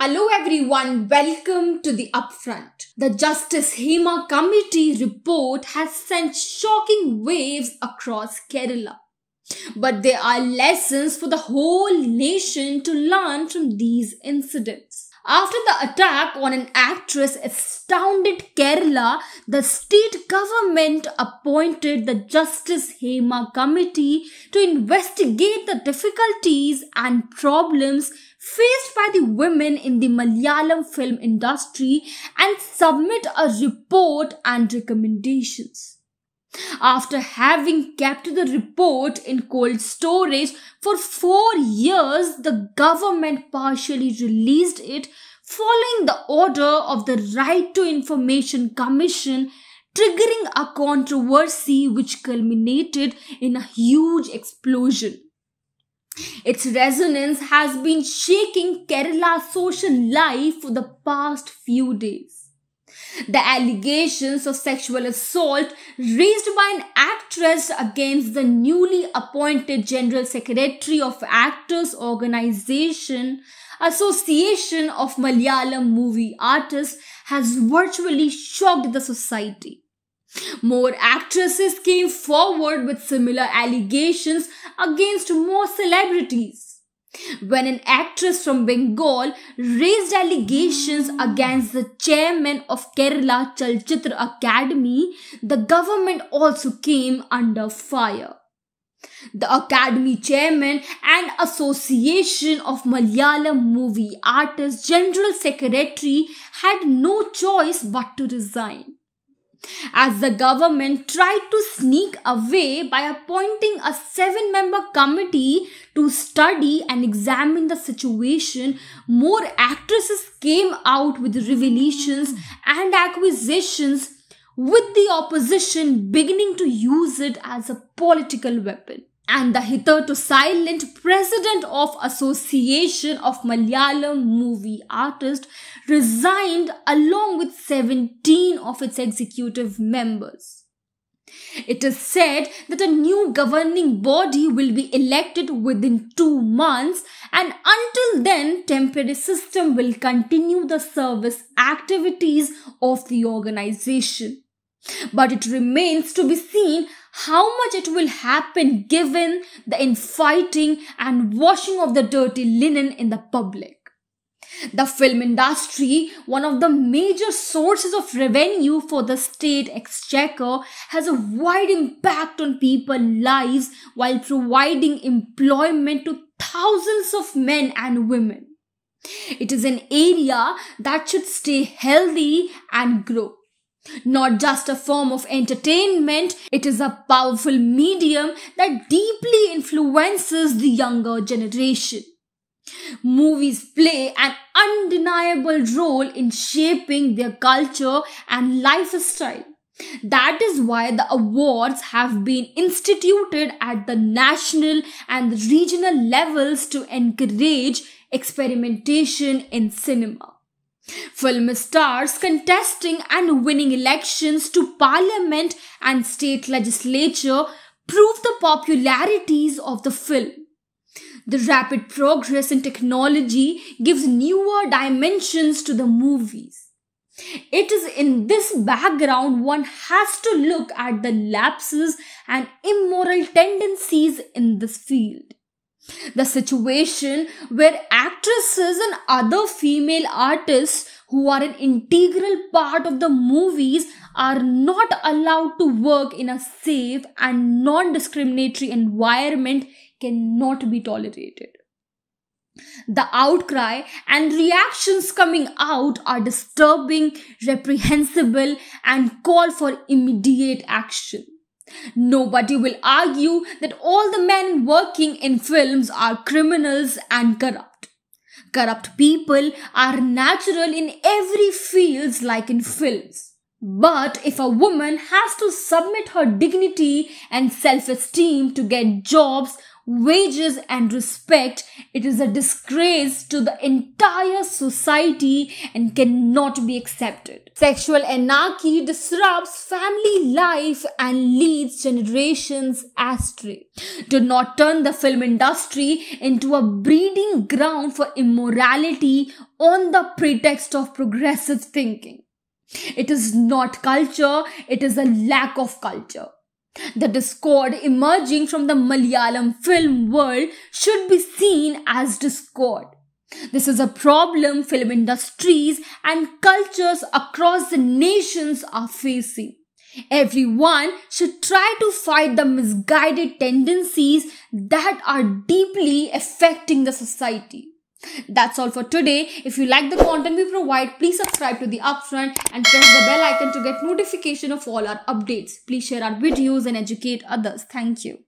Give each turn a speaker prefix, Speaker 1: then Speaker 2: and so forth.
Speaker 1: Hello everyone, welcome to the Upfront. The Justice Hema Committee report has sent shocking waves across Kerala. But there are lessons for the whole nation to learn from these incidents. After the attack on an actress astounded Kerala, the state government appointed the Justice Hema Committee to investigate the difficulties and problems faced by the women in the Malayalam film industry and submit a report and recommendations. After having kept the report in cold storage for four years, the government partially released it following the order of the Right to Information Commission, triggering a controversy which culminated in a huge explosion. Its resonance has been shaking Kerala's social life for the past few days. The allegations of sexual assault raised by an actress against the newly appointed General Secretary of Actors Organization Association of Malayalam Movie Artists has virtually shocked the society. More actresses came forward with similar allegations against more celebrities when an actress from Bengal raised allegations against the chairman of Kerala Chalchitra Academy, the government also came under fire. The Academy Chairman and Association of Malayalam Movie Artists General Secretary had no choice but to resign as the government tried to sneak away by appointing a seven member committee to study and examine the situation, more actresses came out with revelations and acquisitions, with the opposition beginning to use it as a political weapon and the hitherto silent president of Association of Malayalam Movie Artists resigned along with 17 of its executive members. It is said that a new governing body will be elected within two months and until then temporary system will continue the service activities of the organization. But it remains to be seen how much it will happen given the infighting and washing of the dirty linen in the public. The film industry, one of the major sources of revenue for the state exchequer, has a wide impact on people's lives while providing employment to thousands of men and women. It is an area that should stay healthy and grow. Not just a form of entertainment, it is a powerful medium that deeply influences the younger generation. Movies play an undeniable role in shaping their culture and lifestyle. That is why the awards have been instituted at the national and regional levels to encourage experimentation in cinema. Film stars contesting and winning elections to parliament and state legislature prove the popularities of the film. The rapid progress in technology gives newer dimensions to the movies. It is in this background one has to look at the lapses and immoral tendencies in this field. The situation where actresses and other female artists who are an integral part of the movies are not allowed to work in a safe and non discriminatory environment cannot be tolerated. The outcry and reactions coming out are disturbing, reprehensible, and call for immediate action. Nobody will argue that all the men working in films are criminals and corrupt. Corrupt people are natural in every fields like in films. But if a woman has to submit her dignity and self-esteem to get jobs wages and respect. It is a disgrace to the entire society and cannot be accepted. Sexual anarchy disrupts family life and leads generations astray. Do not turn the film industry into a breeding ground for immorality on the pretext of progressive thinking. It is not culture, it is a lack of culture. The discord emerging from the Malayalam film world should be seen as discord. This is a problem film industries and cultures across the nations are facing. Everyone should try to fight the misguided tendencies that are deeply affecting the society. That's all for today. If you like the content we provide, please subscribe to the Upfront and press the bell icon to get notification of all our updates. Please share our videos and educate others. Thank you.